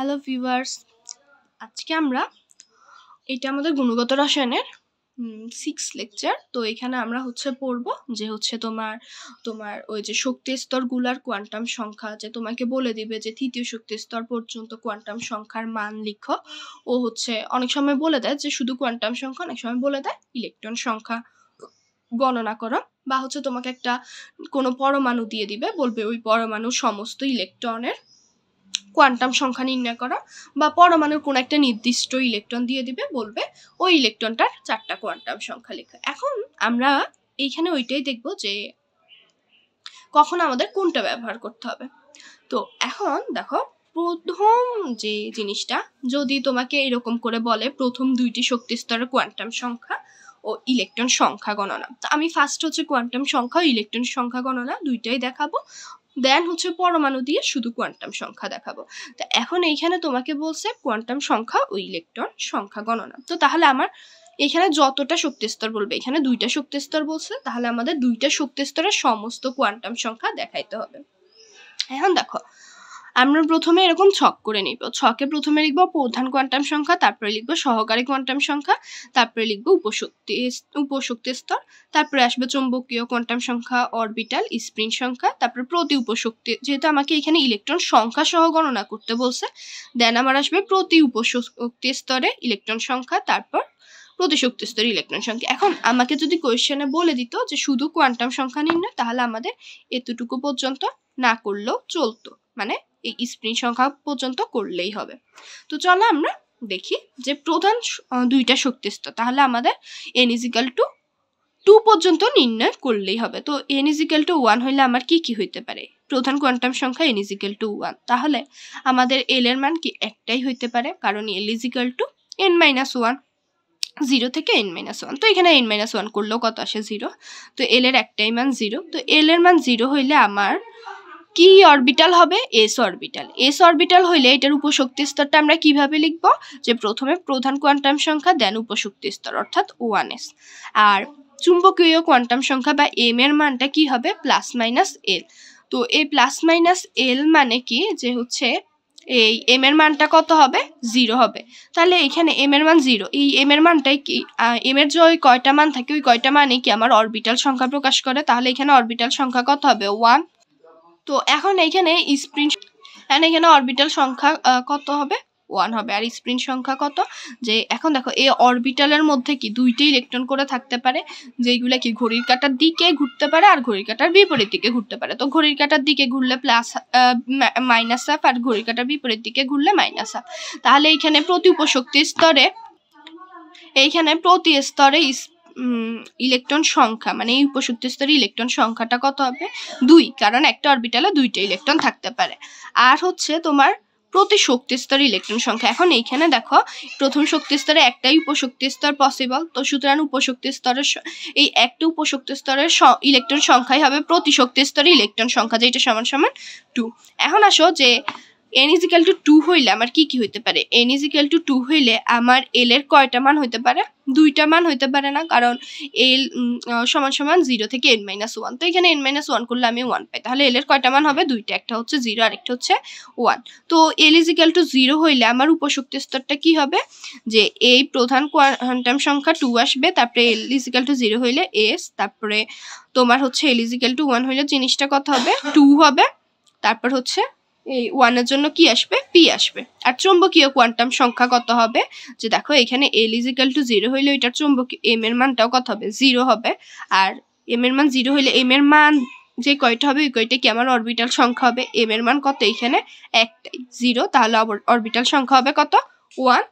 hello viewers আজকে আমরা এটা আমাদের গুণগত রসায়নের সিক্স লেকচার তো এখানে আমরা হচ্ছে পড়ব যে হচ্ছে তোমার তোমার ওই যে শক্তি স্তরগুলার কোয়ান্টাম সংখ্যা যে তোমাকে বলে দিবে যে তৃতীয় শক্তি স্তর পর্যন্ত কোয়ান্টাম সংখ্যার মান লিখো ও হচ্ছে অনেক সময় বলে দেয় যে শুধু কোয়ান্টাম সংখ্যা অনেক সময় বলে দেয় ইলেকট্রন সংখ্যা গণনা করো বা হচ্ছে তোমাকে একটা কোনো পরমাণু দিয়ে দিবে বলবে ওই পরমাণু সমস্ত ইলেকট্রনের কোয়ান্টাম সংখ্যা নির্ণয় করা বা পরমাণুর কোনো একটা নির্দিষ্ট ইলেকট্রন দিয়ে দিবে বলবে ওই ইলেকট্রনটার চারটা কোয়ান্টাম সংখ্যা লেখা এখন আমরা এইখানে ওইটাই দেখব যে কখন আমাদের কোনটা ব্যবহার করতে হবে তো এখন দেখো প্রথম যে জিনিসটা যদি তোমাকে এরকম করে বলে প্রথম দুইটি শক্তি স্তরের কোয়ান্টাম সংখ্যা ও ইলেকট্রন সংখ্যা গণনা তো আমি ফার্স্ট হচ্ছে কোয়ান্টাম সংখ্যা ও ইলেকট্রন সংখ্যা গণনা দুইটাই দেখাবো দেন হচ্ছে পরমাণু দিয়ে শুধু কোয়ান্টাম সংখ্যা দেখাবো তো এখন এইখানে তোমাকে বলছে কোয়ান্টাম সংখ্যা ও ইলেকট্রন সংখ্যা গণনা তো তাহলে আমার এখানে যতটা শক্তিস্তর বলবে এখানে দুইটা শক্তিস্তর বলছে তাহলে আমাদের দুইটা শক্তিস্তরের সমস্ত কোয়ান্টাম সংখ্যা দেখাইতে হবে এখন দেখো আমরা প্রথমে এরকম ছক করে নিব ছকে প্রথমে লিখবো প্রধান কোয়ান্টাম সংখ্যা তারপরে লিখবো সহকারী কোয়ান্টাম সংখ্যা তারপরে লিখবো উপশক্তি উপশক্তি স্তর তারপরে আসবে চৌম্বকীয় কোয়ান্টাম সংখ্যা অরবিটাল স্প্রিং সংখ্যা তারপরে প্রতি উপশক্তি যেহেতু আমাকে এখানে ইলেকট্রন সংখ্যা সহ গণনা করতে বলছে দেন আমার আসবে প্রতি উপশক্তি স্তরে ইলেকট্রন সংখ্যা তারপর প্রতিশক্তি স্তরে ইলেকট্রন সংখ্যা এখন আমাকে যদি কোয়েশ্চেনে বলে দিত যে শুধু কোয়ান্টাম সংখ্যা নির্ণয় তাহলে আমাদের এতটুকু পর্যন্ত না করলেও চলতো মানে এই স্প্রিং সংখ্যা পর্যন্ত করলেই হবে তো চলো আমরা দেখি যে প্রধান দুইটা স্তর তাহলে আমাদের এন ইজিক্যাল টু টু পর্যন্ত নির্ণয় করলেই হবে তো এন ইজিক্যাল টু ওয়ান হইলে আমার কি কি হইতে পারে প্রধান কোয়ান্টাম সংখ্যা এন ইজিক্যাল টু ওয়ান তাহলে আমাদের এল এর মান কি একটাই হইতে পারে কারণ L equal to N minus one zero থেকে এন মাইনাস ওয়ান তো এখানে এন মাইনাস ওয়ান করলেও কত আসে জিরো তো এল এর একটাই মান জিরো তো এল এর মান জিরো হইলে আমার কি অরবিটাল হবে এস অরবিটাল এস অরবিটাল হইলে এটার উপশক্তি স্তরটা আমরা কিভাবে লিখব যে প্রথমে প্রধান কোয়ান্টাম সংখ্যা দেন উপশক্তি স্তর অর্থাৎ ওয়ান এস আর চুম্বকীয় কোয়ান্টাম সংখ্যা বা এম এর মানটা কি হবে প্লাস মাইনাস এল তো এই প্লাস মাইনাস এল মানে কি যে হচ্ছে এই এম এর মানটা কত হবে জিরো হবে তাহলে এখানে এম এর মান জিরো এই এম এর মানটাই কি এম এর যে ওই কয়টা মান থাকে ওই কয়টা মানে কি আমার অরবিটাল সংখ্যা প্রকাশ করে তাহলে এখানে অরবিটাল সংখ্যা কত হবে ওয়ান তো এখন এইখানে স্প্রিন এখানে এখানে অরবিটাল সংখ্যা কত হবে ওয়ান হবে আর স্প্রিন সংখ্যা কত যে এখন দেখো এই অরবিটালের মধ্যে কি দুইটি ইলেকট্রন করে থাকতে পারে যেইগুলো কি ঘড়ির কাটার দিকে ঘুরতে পারে আর ঘড়ির কাটার বিপরীত দিকে ঘুরতে পারে তো ঘড়ির কাটার দিকে ঘুরলে প্লাস মাইনাস আপ আর ঘড়ির কাটার বিপরীত দিকে ঘুরলে মাইনাস আপ তাহলে এইখানে প্রতি উপশক্তি স্তরে এইখানে প্রতি স্তরে ইলেকট্রন সংখ্যা মানে এই উপশক্তি স্তরে ইলেকট্রন সংখ্যাটা কত হবে দুই কারণ একটা অরবিটালে দুইটা ইলেকট্রন থাকতে পারে আর হচ্ছে তোমার প্রতি শক্তি স্তরে ইলেকট্রন সংখ্যা এখন এইখানে দেখো প্রথম শক্তি স্তরে একটাই উপশক্তি স্তর পসিবল তো সুতরাং উপশক্তি স্তরের এই একটা উপশক্তি স্তরের ইলেকট্রন সংখ্যাই হবে প্রতি শক্তি স্তরে ইলেকট্রন সংখ্যা যেটা সমান সমান টু এখন আসো যে এন ইকাল টু টু হইলে আমার কি কি হইতে পারে এন ইকাল টু টু হইলে আমার এল এর কয়টা মান হইতে পারে দুইটা মান হইতে পারে না কারণ এল সমান সমান জিরো থেকে এন মাইনাস ওয়ান তো এখানে এন মাইনাস ওয়ান করলে আমি ওয়ান পাই তাহলে এল এর কয়টা মান হবে দুইটা একটা হচ্ছে জিরো আর একটা হচ্ছে ওয়ান তো এল ইকাল টু জিরো হইলে আমার উপশক্তি স্তরটা কি হবে যে এই প্রধান কোয়ান্টাম সংখ্যা টু আসবে তারপরে এল ইজিক্যাল টু জিরো হইলে এস তারপরে তোমার হচ্ছে এল ইকাল টু ওয়ান হইলে জিনিসটা কত হবে টু হবে তারপর হচ্ছে এই ওয়ানের জন্য কি আসবে পি আসবে আর চৌম্বকীয় কোয়ান্টাম সংখ্যা কত হবে যে দেখো এখানে এল ইজিক্যাল টু জিরো হইলে ওইটার চৌম্বকীয় এম এর মানটাও কত হবে জিরো হবে আর এম এর মান জিরো হইলে এম এর মান যে কয়টা হবে ওই কয়টা কি আমার অরবিটাল সংখ্যা হবে এম এর মান কত এখানে একটাই জিরো তাহলে অরবিটাল সংখ্যা হবে কত ওয়ান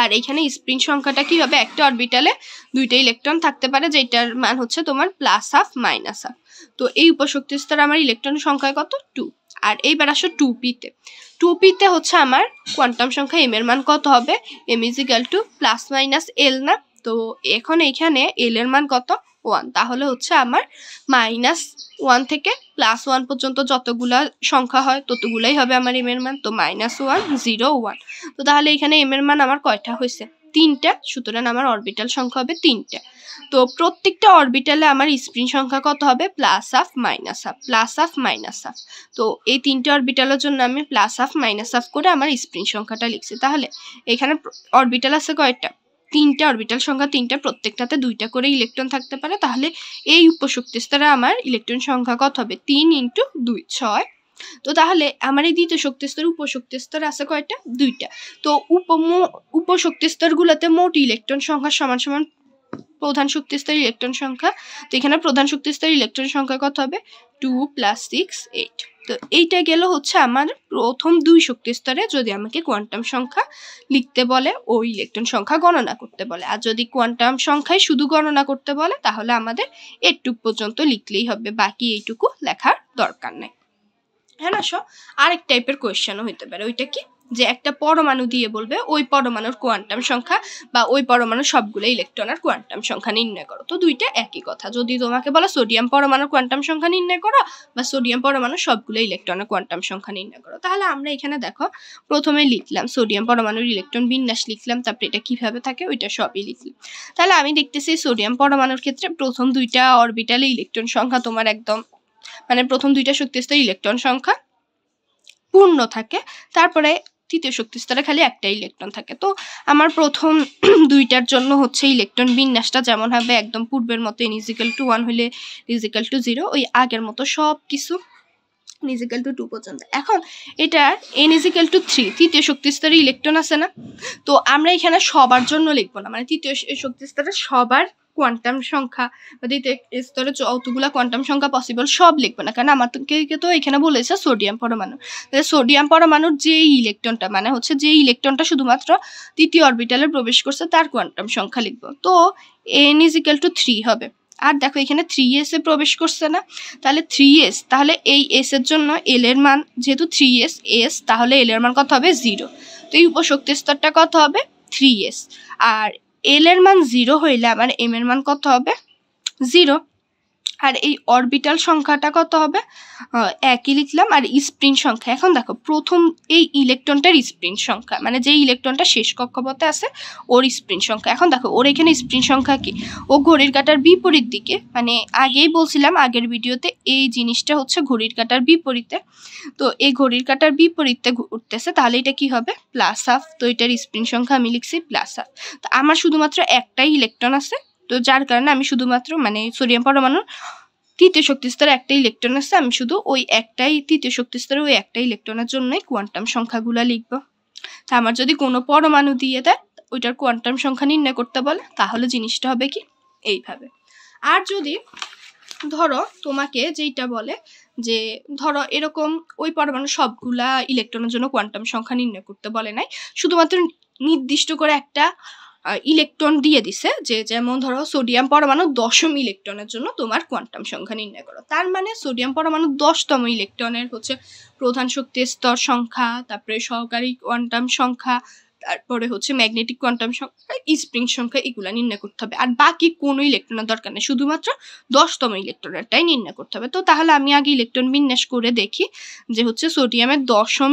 আর এখানে স্প্রিং সংখ্যাটা কি হবে একটা অরবিটালে দুইটা ইলেকট্রন থাকতে পারে যেটার মান হচ্ছে তোমার প্লাস হাফ মাইনাস হাফ তো এই উপশক্তি স্তর আমার ইলেকট্রন সংখ্যা কত টু আর এইবার আসো টুপিতে টুপিতে হচ্ছে আমার কোয়ান্টাম সংখ্যা এম এর মান কত হবে M equal to plus minus L না তো এখন এইখানে এল এর মান কত ওয়ান তাহলে হচ্ছে আমার মাইনাস ওয়ান থেকে প্লাস ওয়ান পর্যন্ত যতগুলা সংখ্যা হয় ততগুলাই হবে আমার এম এর মান তো মাইনাস ওয়ান জিরো ওয়ান তো তাহলে এখানে এম এর মান আমার কয়টা হয়েছে তিনটা সুতরাং আমার অরবিটাল সংখ্যা হবে তিনটা তো প্রত্যেকটা অরবিটালে আমার স্প্রিং সংখ্যা কত হবে plus half minus half plus half minus half তো এই তিনটে অরবিটালের জন্য আমি প্লাস হাফ মাইনাস হাফ করে আমার স্প্রিং সংখ্যাটা লিখছি তাহলে এখানে অরবিটাল আছে কয়েকটা তিনটা অরবিটাল সংখ্যা তিনটা প্রত্যেকটাতে দুইটা করে ইলেকট্রন থাকতে পারে তাহলে এই উপশক্তি স্তরে আমার ইলেকট্রন সংখ্যা কত হবে তিন ইন্টু দুই ছয় তো তাহলে আমার এই দ্বিতীয় শক্তি স্তর উপশক্তি স্তর আছে কয়টা দুইটা তো উপ উপশক্তি স্তরগুলোতে মোট ইলেকট্রন সংখ্যা সমান সমান প্রধান শক্তি স্তর ইলেকট্রন সংখ্যা তো এখানে প্রধান শক্তি স্তর ইলেকট্রন সংখ্যা কত হবে টু প্লাস সিক্স এইট তো এইটা গেল হচ্ছে আমার প্রথম দুই শক্তি স্তরে যদি আমাকে কোয়ান্টাম সংখ্যা লিখতে বলে ও ইলেকট্রন সংখ্যা গণনা করতে বলে আর যদি কোয়ান্টাম সংখ্যায় শুধু গণনা করতে বলে তাহলে আমাদের এটুক পর্যন্ত লিখলেই হবে বাকি এইটুকু লেখার দরকার নেই হ্যাঁ না আরেক টাইপের কোয়েশ্চেনও হইতে পারে ওইটা কি যে একটা পরমাণু দিয়ে বলবে ওই পরমাণুর কোয়ান্টাম সংখ্যা বা ওই পরমাণুর সবগুলো ইলেকট্রন আর কোয়ান্টাম সংখ্যা নির্ণয় করো তো দুইটা একই কথা যদি তোমাকে বলো সোডিয়াম পরমাণুর কোয়ান্টাম সংখ্যা নির্ণয় করো বা সোডিয়াম পরমাণুর সবগুলো ইলেকট্রনের কোয়ান্টাম সংখ্যা নির্ণয় করো তাহলে আমরা এখানে দেখো প্রথমে লিখলাম সোডিয়াম পরমাণুর ইলেকট্রন বিন্যাস লিখলাম তারপরে এটা কীভাবে থাকে ওইটা সবই লিখলাম তাহলে আমি দেখতেছি সোডিয়াম পরমাণুর ক্ষেত্রে প্রথম দুইটা অরবিটালে ইলেকট্রন সংখ্যা তোমার একদম মানে প্রথম দুইটা শক্তিস্তর ইলেকট্রন সংখ্যা পূর্ণ থাকে তারপরে তৃতীয় শক্তিস্তরে খালি একটা ইলেকট্রন থাকে তো আমার প্রথম দুইটার জন্য হচ্ছে ইলেকট্রন বিন্যাসটা যেমন হবে একদম পূর্বের মতো ইনিজিক্যাল টু ওয়ান হলে ইজিক্যাল টু জিরো ওই আগের মতো সব কিছু n ইজিক্যাল টু টু পর্যন্ত এখন এটা n ইজিক্যাল টু থ্রি তৃতীয় শক্তি স্তরে ইলেকট্রন আছে না তো আমরা এখানে সবার জন্য লিখবো না মানে তৃতীয় শক্তি স্তরে সবার কোয়ান্টাম সংখ্যা বা দ্বিতীয় স্তরে যতগুলো কোয়ান্টাম সংখ্যা পসিবল সব লিখবো না কারণ আমাদেরকে তো এখানে বলেছে সোডিয়াম পরমাণু সোডিয়াম পরমাণুর যে ইলেকট্রনটা মানে হচ্ছে যে ইলেকট্রনটা শুধুমাত্র তৃতীয় অরবিটালে প্রবেশ করছে তার কোয়ান্টাম সংখ্যা লিখবো তো N is equal to three হবে আর দেখো এখানে থ্রি এসে প্রবেশ করছে না তাহলে থ্রি এস তাহলে এই এসের জন্য এল এর মান যেহেতু থ্রি এস এস তাহলে এল এর মান কত হবে জিরো তো এই উপশক্তি স্তরটা কত হবে থ্রি এস আর এল এর মান জিরো হইলে আমার এম এর মান কত হবে জিরো আর এই অরবিটাল সংখ্যাটা কত হবে একই লিখলাম আর স্প্রিন সংখ্যা এখন দেখো প্রথম এই ইলেকট্রনটার স্প্রিন সংখ্যা মানে যে ইলেকট্রনটা শেষ কক্ষপথে আছে ওর স্প্রিন সংখ্যা এখন দেখো ওর এখানে স্প্রিন সংখ্যা কি ও ঘড়ির কাটার বিপরীত দিকে মানে আগেই বলছিলাম আগের ভিডিওতে এই জিনিসটা হচ্ছে ঘড়ির কাটার বিপরীতে তো এই ঘড়ির কাটার বিপরীতে ঘুরতেছে তাহলে এটা কি হবে প্লাস হাফ তো এটার স্প্রিন সংখ্যা আমি লিখছি প্লাস হাফ তো আমার শুধুমাত্র একটাই ইলেকট্রন আছে তো যার কারণে আমি শুধুমাত্র মানে সোডিয়াম পরমাণুর তৃতীয় শক্তি স্তরে একটা ইলেকট্রন আছে আমি শুধু ওই একটাই তৃতীয় শক্তি স্তরে ওই একটা ইলেকট্রনের জন্যই কোয়ান্টাম সংখ্যাগুলো লিখবো তা আমার যদি কোনো পরমাণু দিয়ে দেয় ওইটার কোয়ান্টাম সংখ্যা নির্ণয় করতে বলে তাহলে জিনিসটা হবে কি এইভাবে আর যদি ধরো তোমাকে যেইটা বলে যে ধরো এরকম ওই পরমাণু সবগুলা ইলেকট্রনের জন্য কোয়ান্টাম সংখ্যা নির্ণয় করতে বলে নাই শুধুমাত্র নির্দিষ্ট করে একটা ইলেকট্রন দিয়ে দিছে যে যেমন ধরো সোডিয়াম পরমাণু দশম ইলেকট্রনের জন্য তোমার কোয়ান্টাম সংখ্যা নির্ণয় করো তার মানে সোডিয়াম পরমাণু দশতম ইলেকট্রনের হচ্ছে প্রধান শক্তির স্তর সংখ্যা তারপরে সহকারী কোয়ান্টাম সংখ্যা তারপরে হচ্ছে ম্যাগনেটিক কোয়ান্টাম সংখ্যা স্প্রিং সংখ্যা এগুলো নির্ণয় করতে হবে আর বাকি কোনো ইলেকট্রনের দরকার নেই শুধুমাত্র দশতম ইলেকট্রনেরটাই নির্ণয় করতে হবে তো তাহলে আমি আগে ইলেকট্রন বিন্যাস করে দেখি যে হচ্ছে সোডিয়ামের দশম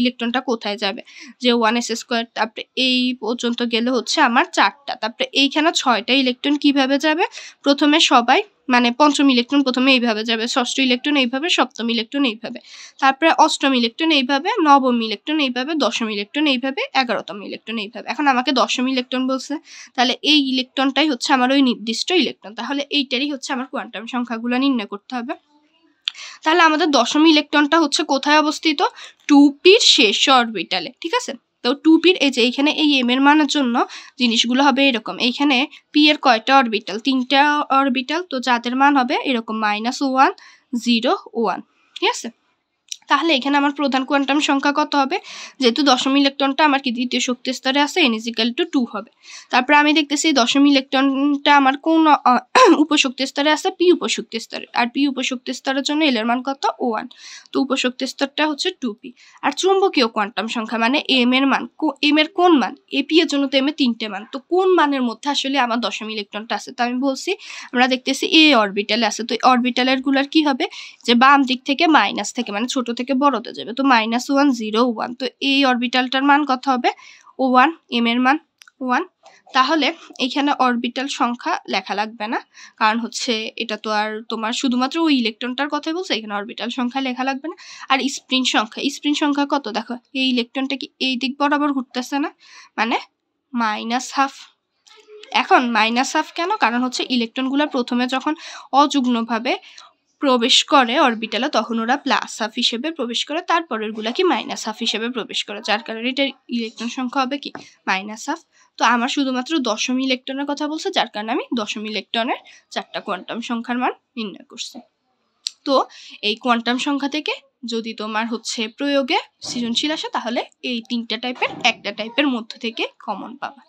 ইলেকট্রনটা কোথায় যাবে যে ওয়ান এস স্কোয়ার তারপরে এই পর্যন্ত গেলে হচ্ছে আমার চারটা তারপরে এইখানে ছয়টা ইলেকট্রন কিভাবে যাবে প্রথমে সবাই মানে পঞ্চম ইলেকট্রন প্রথমে এইভাবে যাবে ষষ্ঠ ইলেকট্রন এইভাবে সপ্তম ইলেকট্রন এইভাবে তারপরে অষ্টম ইলেকট্রন এইভাবে নবম ইলেকট্রন এইভাবে দশম ইলেকট্রন এইভাবে এগারোতম ইলেকট্রন এইভাবে এখন আমাকে দশম ইলেকট্রন বলছে তাহলে এই ইলেকট্রনটাই হচ্ছে আমার ওই নির্দিষ্ট ইলেকট্রন তাহলে এইটারই হচ্ছে আমার কোয়ান্টাম সংখ্যাগুলো নির্ণয় করতে হবে তাহলে আমাদের দশম ইলেকট্রনটা হচ্ছে কোথায় অবস্থিত টু পির শেষ অরবিটালে ঠিক আছে তো টু পির এই যে এইখানে এই এম এর মানের জন্য জিনিসগুলো হবে এরকম এইখানে পি এর কয়টা অরবিটাল তিনটা অরবিটাল তো যাদের মান হবে এরকম মাইনাস ওয়ান জিরো ওয়ান ঠিক আছে তাহলে এখানে আমার প্রধান কোয়ান্টাম সংখ্যা কত হবে যেহেতু দশম ইলেকট্রনটা আমার কি দ্বিতীয় শক্তি স্তরে আছে এনএজিক্যাল টু টু হবে তারপরে আমি দেখতেছি দশম ইলেকট্রনটা আমার কোন উপশক্তি স্তরে আছে পি উপশক্তি স্তরে আর পি উপশক্তি স্তরের জন্য এলের মান কত ওয়ান তো উপশক্তি স্তরটা হচ্ছে টু পি আর চুম্বকীয় কোয়ান্টাম সংখ্যা মানে এম এর মান এম এর কোন মান এপি এর জন্য তো এম এর তিনটে মান তো কোন মানের মধ্যে আসলে আমার দশম ইলেকট্রনটা আছে তো আমি বলছি আমরা দেখতেছি এ অরবিটালে আছে তো অরবিটালের গুলার কি হবে যে বাম দিক থেকে মাইনাস থেকে মানে ছোট থেকে বড়তে যাবে তো মাইনাস ওয়ান জিরো ওয়ান তো এই অরবিটালটার মান কত হবে ও ওয়ান এম এর মান ওয়ান তাহলে এখানে অরবিটাল সংখ্যা লেখা লাগবে না কারণ হচ্ছে এটা তো আর তোমার শুধুমাত্র ওই ইলেকট্রনটার কথাই বলছে এখানে অরবিটাল সংখ্যা লেখা লাগবে না আর স্প্রিন সংখ্যা স্প্রিন সংখ্যা কত দেখো এই ইলেকট্রনটা কি এই দিক বরাবর ঘুরতেছে না মানে মাইনাস হাফ এখন মাইনাস হাফ কেন কারণ হচ্ছে ইলেকট্রনগুলো প্রথমে যখন অযুগ্নভাবে প্রবেশ করে অরবিটালে তখন ওরা প্লাস হাফ হিসেবে প্রবেশ করে তারপরের গুলা কি মাইনাস হাফ হিসেবে প্রবেশ করে যার কারণে এটার ইলেকট্রন সংখ্যা হবে কি মাইনাস হাফ তো আমার শুধুমাত্র দশম ইলেকট্রনের কথা বলছে যার কারণে আমি দশম ইলেকট্রনের চারটা কোয়ান্টাম সংখ্যার মান নির্ণয় করছি তো এই কোয়ান্টাম সংখ্যা থেকে যদি তোমার হচ্ছে প্রয়োগে সৃজনশীল আসে তাহলে এই তিনটা টাইপের একটা টাইপের মধ্য থেকে কমন পাবা